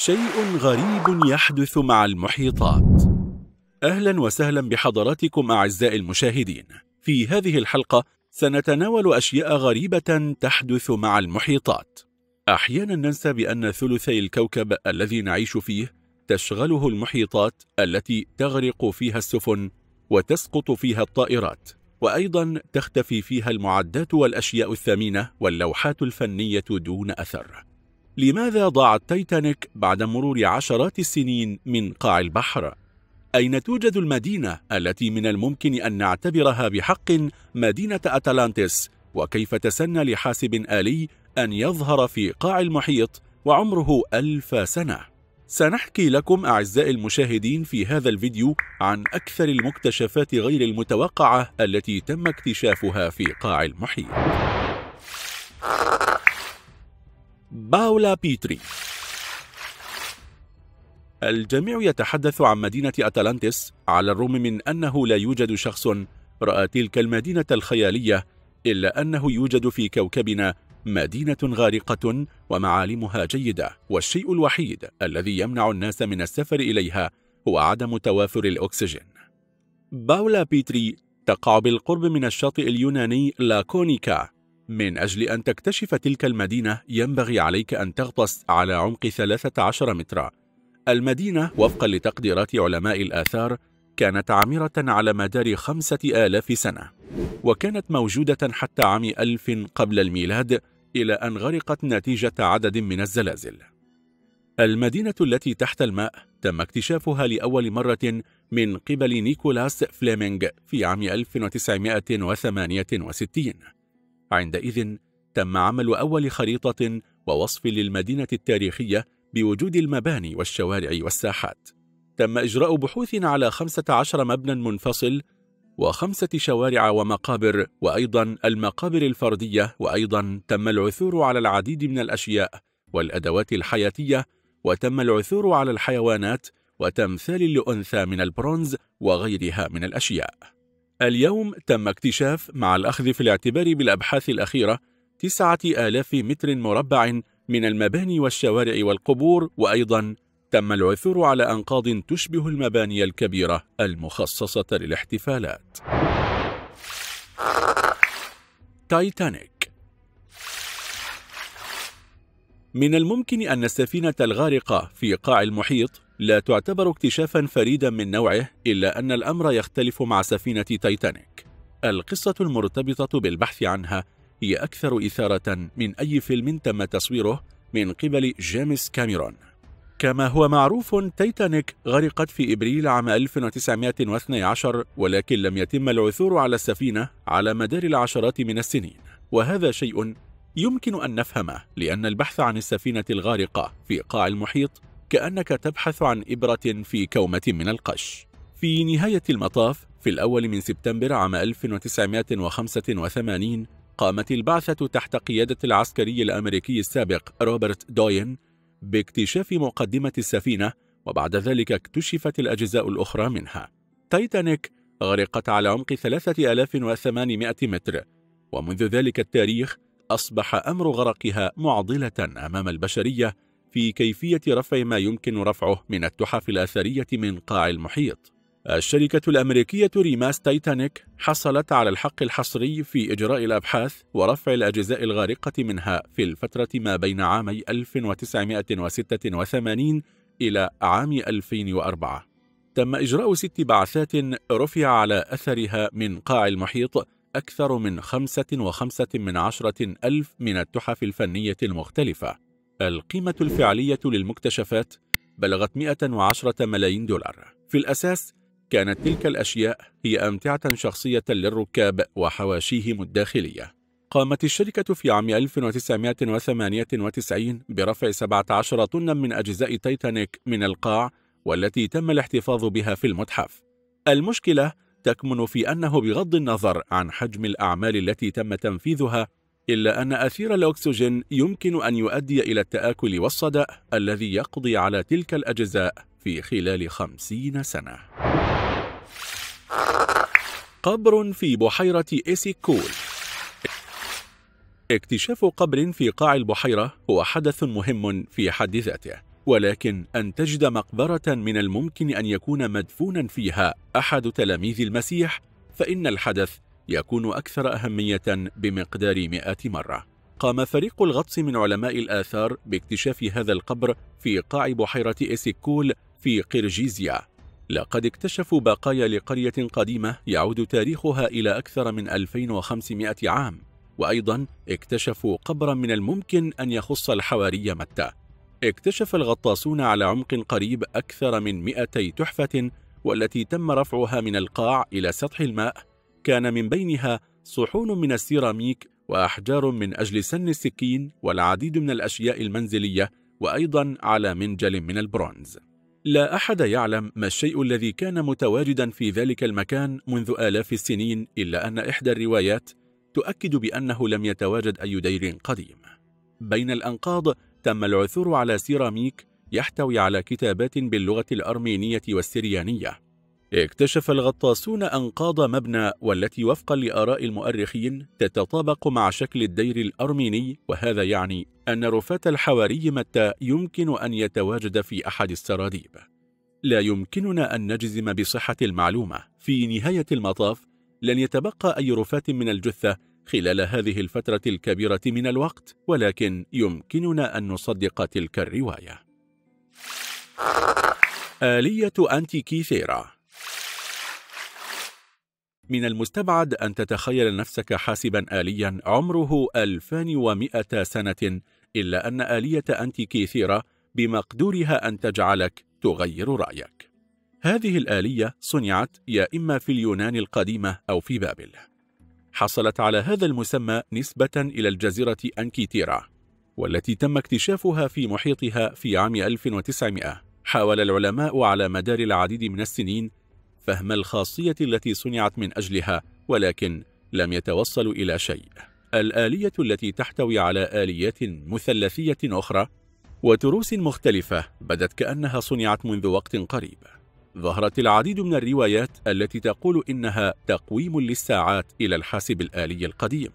شيء غريب يحدث مع المحيطات أهلا وسهلا بحضراتكم أعزائي المشاهدين في هذه الحلقة سنتناول أشياء غريبة تحدث مع المحيطات أحيانا ننسى بأن ثلثي الكوكب الذي نعيش فيه تشغله المحيطات التي تغرق فيها السفن وتسقط فيها الطائرات وأيضا تختفي فيها المعدات والأشياء الثمينة واللوحات الفنية دون أثر لماذا ضاع التايتانيك بعد مرور عشرات السنين من قاع البحر؟ أين توجد المدينة التي من الممكن أن نعتبرها بحق مدينة أتلانتس؟ وكيف تسنى لحاسب آلي أن يظهر في قاع المحيط وعمره ألف سنة؟ سنحكي لكم أعزائي المشاهدين في هذا الفيديو عن أكثر المكتشفات غير المتوقعة التي تم اكتشافها في قاع المحيط باولا بيتري الجميع يتحدث عن مدينة أتلانتس على الرغم من أنه لا يوجد شخص رأى تلك المدينة الخيالية إلا أنه يوجد في كوكبنا مدينة غارقة ومعالمها جيدة والشيء الوحيد الذي يمنع الناس من السفر إليها هو عدم توافر الأكسجين باولا بيتري تقع بالقرب من الشاطئ اليوناني لاكونيكا من أجل أن تكتشف تلك المدينة ينبغي عليك أن تغطس على عمق 13 مترا المدينة وفقا لتقديرات علماء الآثار كانت عامرة على مدار خمسة آلاف سنة وكانت موجودة حتى عام ألف قبل الميلاد إلى أن غرقت نتيجة عدد من الزلازل المدينة التي تحت الماء تم اكتشافها لأول مرة من قبل نيكولاس فليمينغ في عام 1968 عندئذ تم عمل أول خريطة ووصف للمدينة التاريخية بوجود المباني والشوارع والساحات تم إجراء بحوث على 15 مبنى منفصل وخمسة شوارع ومقابر وأيضا المقابر الفردية وأيضا تم العثور على العديد من الأشياء والأدوات الحياتية وتم العثور على الحيوانات وتمثال لأنثى من البرونز وغيرها من الأشياء اليوم تم اكتشاف مع الأخذ في الاعتبار بالأبحاث الأخيرة تسعة آلاف متر مربع من المباني والشوارع والقبور وأيضا تم العثور على أنقاض تشبه المباني الكبيرة المخصصة للاحتفالات تايتانيك من الممكن أن السفينة الغارقة في قاع المحيط لا تعتبر اكتشافا فريدا من نوعه إلا أن الأمر يختلف مع سفينة تايتانيك القصة المرتبطة بالبحث عنها هي أكثر إثارة من أي فيلم تم تصويره من قبل جيمس كاميرون كما هو معروف تايتانيك غرقت في إبريل عام 1912 ولكن لم يتم العثور على السفينة على مدار العشرات من السنين وهذا شيء يمكن أن نفهمه لأن البحث عن السفينة الغارقة في قاع المحيط كأنك تبحث عن إبرة في كومة من القش في نهاية المطاف في الأول من سبتمبر عام 1985 قامت البعثة تحت قيادة العسكري الأمريكي السابق روبرت دوين باكتشاف مقدمة السفينة وبعد ذلك اكتشفت الأجزاء الأخرى منها تايتانيك غرقت على عمق 3800 متر ومنذ ذلك التاريخ أصبح أمر غرقها معضلة أمام البشرية في كيفية رفع ما يمكن رفعه من التحف الأثرية من قاع المحيط الشركة الأمريكية ريماس تايتانيك حصلت على الحق الحصري في إجراء الأبحاث ورفع الأجزاء الغارقة منها في الفترة ما بين عامي 1986 إلى عام 2004 تم إجراء ست بعثات رفع على أثرها من قاع المحيط أكثر من خمسة وخمسة من عشرة ألف من التحف الفنية المختلفة القيمة الفعلية للمكتشفات بلغت 110 ملايين دولار في الأساس كانت تلك الأشياء هي أمتعة شخصية للركاب وحواشيهم الداخلية قامت الشركة في عام 1998 برفع 17 طنا من أجزاء تايتانيك من القاع والتي تم الاحتفاظ بها في المتحف المشكلة تكمن في أنه بغض النظر عن حجم الأعمال التي تم تنفيذها إلا أن أثير الأكسجين يمكن أن يؤدي إلى التآكل والصدأ الذي يقضي على تلك الأجزاء في خلال خمسين سنة قبر في بحيرة إيسيكول اكتشاف قبر في قاع البحيرة هو حدث مهم في حد ذاته ولكن أن تجد مقبرة من الممكن أن يكون مدفونا فيها أحد تلاميذ المسيح فإن الحدث يكون أكثر أهمية بمقدار مئة مرة قام فريق الغطس من علماء الآثار باكتشاف هذا القبر في قاع بحيرة إسيكول في قرجيزيا لقد اكتشفوا بقايا لقرية قديمة يعود تاريخها إلى أكثر من 2500 عام وأيضا اكتشفوا قبرا من الممكن أن يخص الحواري متى اكتشف الغطاسون على عمق قريب أكثر من 200 تحفة والتي تم رفعها من القاع إلى سطح الماء كان من بينها صحون من السيراميك وأحجار من أجل سن السكين والعديد من الأشياء المنزلية وأيضا على منجل من البرونز لا أحد يعلم ما الشيء الذي كان متواجدا في ذلك المكان منذ آلاف السنين إلا أن إحدى الروايات تؤكد بأنه لم يتواجد أي دير قديم بين الأنقاض تم العثور على سيراميك يحتوي على كتابات باللغة الأرمينية والسريانية اكتشف الغطاسون أنقاض مبنى والتي وفقا لآراء المؤرخين تتطابق مع شكل الدير الأرميني وهذا يعني أن رفات الحواري متى يمكن أن يتواجد في أحد السراديب لا يمكننا أن نجزم بصحة المعلومة في نهاية المطاف لن يتبقى أي رفاة من الجثة خلال هذه الفترة الكبيرة من الوقت ولكن يمكننا أن نصدق تلك الرواية آلية أنتيكيثيرا من المستبعد أن تتخيل نفسك حاسبا آليا عمره 2100 سنة إلا أن آلية أنتيكي ثيرا بمقدورها أن تجعلك تغير رأيك هذه الآلية صنعت يا إما في اليونان القديمة أو في بابل حصلت على هذا المسمى نسبة إلى الجزيرة أنكيتيرا والتي تم اكتشافها في محيطها في عام 1900 حاول العلماء على مدار العديد من السنين فهم الخاصية التي صنعت من أجلها ولكن لم يتوصلوا إلى شيء الآلية التي تحتوي على آليات مثلثية أخرى وتروس مختلفة بدت كأنها صنعت منذ وقت قريب ظهرت العديد من الروايات التي تقول إنها تقويم للساعات إلى الحاسب الآلي القديم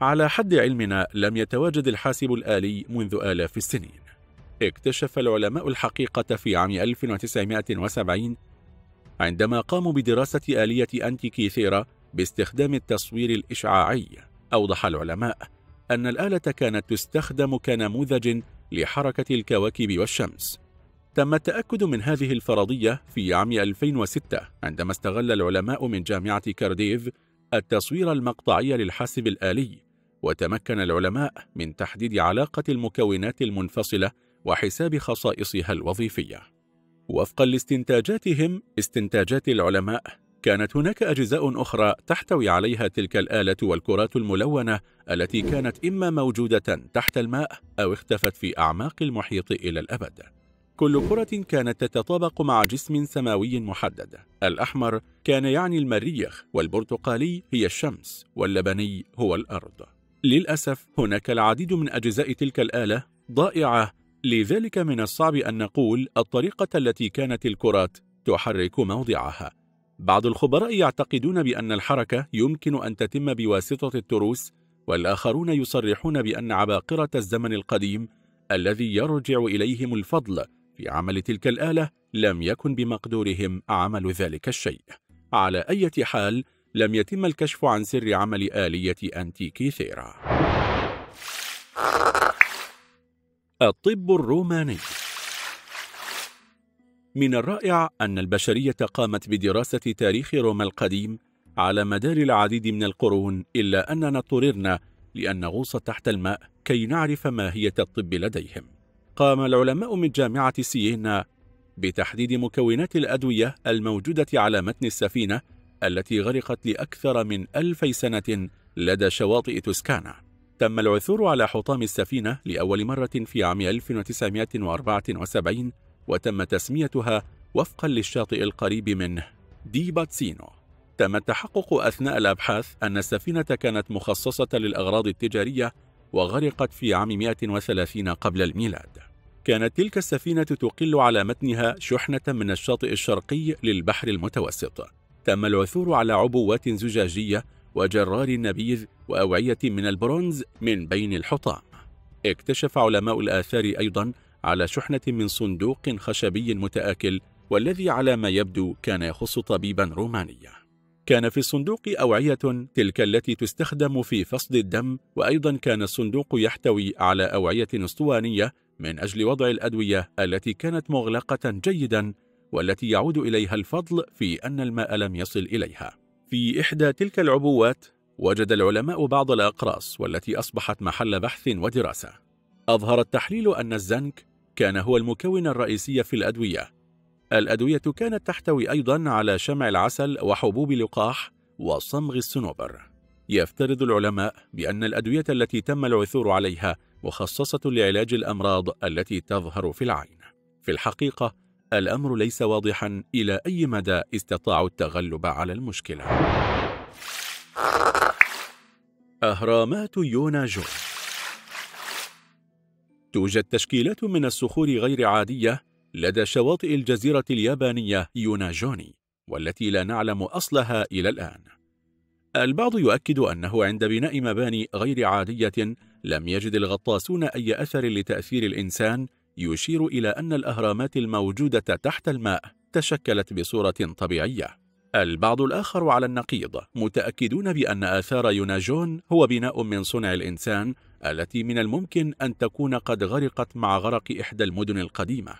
على حد علمنا لم يتواجد الحاسب الآلي منذ آلاف السنين اكتشف العلماء الحقيقة في عام 1970 عندما قاموا بدراسة آلية أنتيكيثيرا باستخدام التصوير الإشعاعي أوضح العلماء أن الآلة كانت تستخدم كنموذج لحركة الكواكب والشمس تم التأكد من هذه الفرضية في عام 2006 عندما استغل العلماء من جامعة كارديف التصوير المقطعي للحاسب الآلي وتمكن العلماء من تحديد علاقة المكونات المنفصلة وحساب خصائصها الوظيفيه وفقا لاستنتاجاتهم استنتاجات العلماء كانت هناك أجزاء أخرى تحتوي عليها تلك الآلة والكرات الملونة التي كانت إما موجودة تحت الماء أو اختفت في أعماق المحيط إلى الأبد كل كرة كانت تتطابق مع جسم سماوي محدد الأحمر كان يعني المريخ والبرتقالي هي الشمس واللبني هو الأرض للأسف هناك العديد من أجزاء تلك الآلة ضائعة لذلك من الصعب أن نقول الطريقة التي كانت الكرات تحرك موضعها بعض الخبراء يعتقدون بأن الحركة يمكن أن تتم بواسطة التروس والآخرون يصرحون بأن عباقرة الزمن القديم الذي يرجع إليهم الفضل في عمل تلك الآلة لم يكن بمقدورهم عمل ذلك الشيء على أي حال لم يتم الكشف عن سر عمل آلية أنتيكي ثيرا الطب الروماني من الرائع أن البشرية قامت بدراسة تاريخ روما القديم على مدار العديد من القرون إلا أننا اضطررنا لأن نغوص تحت الماء كي نعرف ماهية الطب لديهم قام العلماء من جامعة سيينا بتحديد مكونات الأدوية الموجودة على متن السفينة التي غرقت لأكثر من ألفي سنة لدى شواطئ توسكانا تم العثور على حطام السفينة لأول مرة في عام 1974 وتم تسميتها وفقا للشاطئ القريب منه دي باتسينو تم التحقق أثناء الأبحاث أن السفينة كانت مخصصة للأغراض التجارية وغرقت في عام 130 قبل الميلاد كانت تلك السفينة تقل على متنها شحنة من الشاطئ الشرقي للبحر المتوسط تم العثور على عبوات زجاجية وجرار النبيذ وأوعية من البرونز من بين الحطام اكتشف علماء الآثار أيضا على شحنة من صندوق خشبي متآكل والذي على ما يبدو كان يخص طبيبا رومانيا كان في الصندوق أوعية تلك التي تستخدم في فصل الدم وأيضا كان الصندوق يحتوي على أوعية اسطوانية من أجل وضع الأدوية التي كانت مغلقة جيدا والتي يعود إليها الفضل في أن الماء لم يصل إليها في إحدى تلك العبوات وجد العلماء بعض الأقراص والتي أصبحت محل بحث ودراسة أظهر التحليل أن الزنك كان هو المكون الرئيسي في الأدوية الأدوية كانت تحتوي أيضا على شمع العسل وحبوب لقاح وصمغ الصنوبر يفترض العلماء بأن الأدوية التي تم العثور عليها مخصصة لعلاج الأمراض التي تظهر في العين في الحقيقة الأمر ليس واضحا إلى أي مدى استطاعوا التغلب على المشكلة أهرامات يوناجو توجد تشكيلات من الصخور غير عادية لدى شواطئ الجزيرة اليابانية يوناجوني والتي لا نعلم أصلها إلى الآن البعض يؤكد أنه عند بناء مباني غير عادية لم يجد الغطاسون أي أثر لتأثير الإنسان يشير إلى أن الأهرامات الموجودة تحت الماء تشكلت بصورة طبيعية البعض الآخر على النقيض متأكدون بأن آثار يوناجون هو بناء من صنع الإنسان التي من الممكن أن تكون قد غرقت مع غرق إحدى المدن القديمة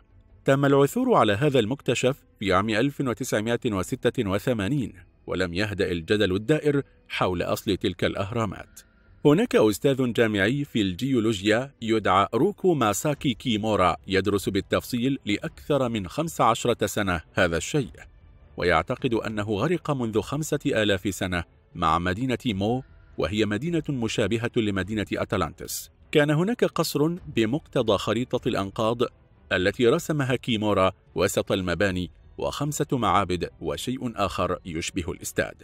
تم العثور على هذا المكتشف في عام 1986 ولم يهدأ الجدل الدائر حول أصل تلك الأهرامات هناك أستاذ جامعي في الجيولوجيا يدعى روكو ماساكي كيمورا يدرس بالتفصيل لأكثر من 15 سنة هذا الشيء ويعتقد أنه غرق منذ خمسة آلاف سنة مع مدينة مو وهي مدينة مشابهة لمدينة أتلانتس كان هناك قصر بمقتضى خريطة الأنقاض التي رسمها كيمورا وسط المباني وخمسة معابد وشيء آخر يشبه الاستاد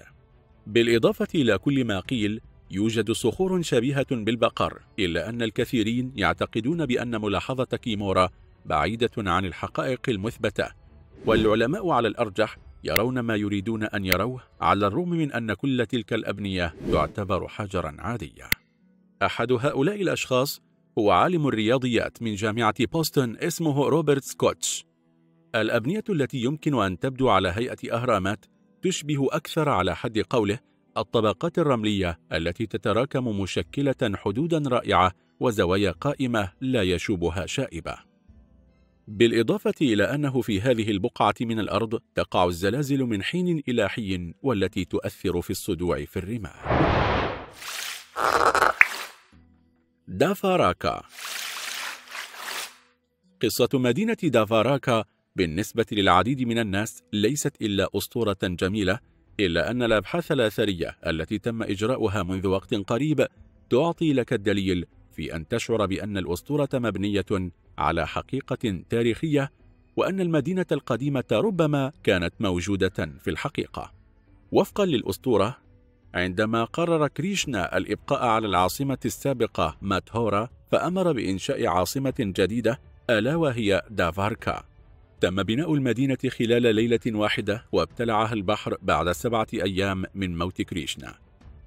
بالإضافة إلى كل ما قيل يوجد صخور شبيهة بالبقر إلا أن الكثيرين يعتقدون بأن ملاحظة كيمورا بعيدة عن الحقائق المثبتة والعلماء على الأرجح يرون ما يريدون أن يروه على الرغم من أن كل تلك الأبنية تعتبر حجرا عادية أحد هؤلاء الأشخاص هو عالم الرياضيات من جامعة بوستن اسمه روبرت سكوتش الأبنية التي يمكن أن تبدو على هيئة أهرامات تشبه أكثر على حد قوله الطبقات الرملية التي تتراكم مشكلة حدودا رائعة وزوايا قائمة لا يشوبها شائبة بالإضافة إلى أنه في هذه البقعة من الأرض تقع الزلازل من حين إلى حين والتي تؤثر في الصدوع في الرمال دافاراكا قصة مدينة دافاراكا بالنسبة للعديد من الناس ليست إلا أسطورة جميلة إلا أن الأبحاث الأثرية التي تم إجراؤها منذ وقت قريب تعطي لك الدليل في أن تشعر بأن الأسطورة مبنية على حقيقة تاريخية وأن المدينة القديمة ربما كانت موجودة في الحقيقة وفقا للأسطورة عندما قرر كريشنا الإبقاء على العاصمة السابقة ماتهورا فأمر بإنشاء عاصمة جديدة ألا وهي دافاركا تم بناء المدينة خلال ليلة واحدة وابتلعها البحر بعد سبعة أيام من موت كريشنا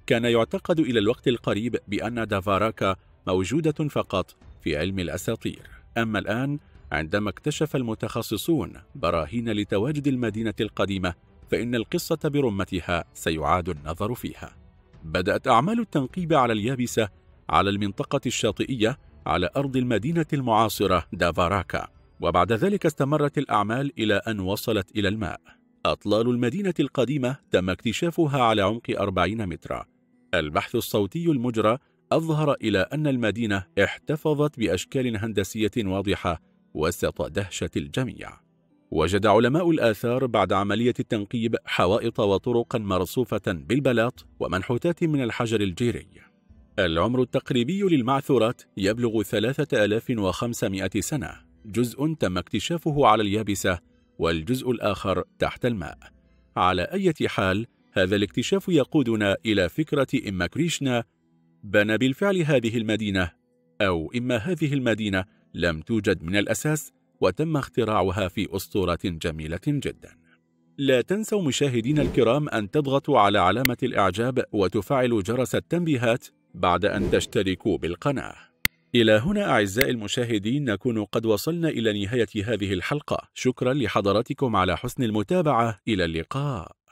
كان يعتقد إلى الوقت القريب بأن دافاراكا موجودة فقط في علم الأساطير أما الآن عندما اكتشف المتخصصون براهين لتواجد المدينة القديمة فإن القصة برمتها سيعاد النظر فيها بدأت أعمال التنقيب على اليابسة على المنطقة الشاطئية على أرض المدينة المعاصرة دافاراكا وبعد ذلك استمرت الأعمال إلى أن وصلت إلى الماء أطلال المدينة القديمة تم اكتشافها على عمق أربعين مترا البحث الصوتي المجرى أظهر إلى أن المدينة احتفظت بأشكال هندسية واضحة وسط دهشة الجميع وجد علماء الآثار بعد عملية التنقيب حوائط وطرقا مرصوفة بالبلاط ومنحوتات من الحجر الجيري العمر التقريبي للمعثورات يبلغ 3500 سنة جزء تم اكتشافه على اليابسة والجزء الآخر تحت الماء على أي حال هذا الاكتشاف يقودنا إلى فكرة إما كريشنا بنى بالفعل هذه المدينة أو إما هذه المدينة لم توجد من الأساس وتم اختراعها في أسطورة جميلة جدا لا تنسوا مشاهدين الكرام أن تضغطوا على علامة الإعجاب وتفعلوا جرس التنبيهات بعد أن تشتركوا بالقناة إلى هنا أعزائي المشاهدين نكون قد وصلنا إلى نهاية هذه الحلقة شكرا لحضراتكم على حسن المتابعة إلى اللقاء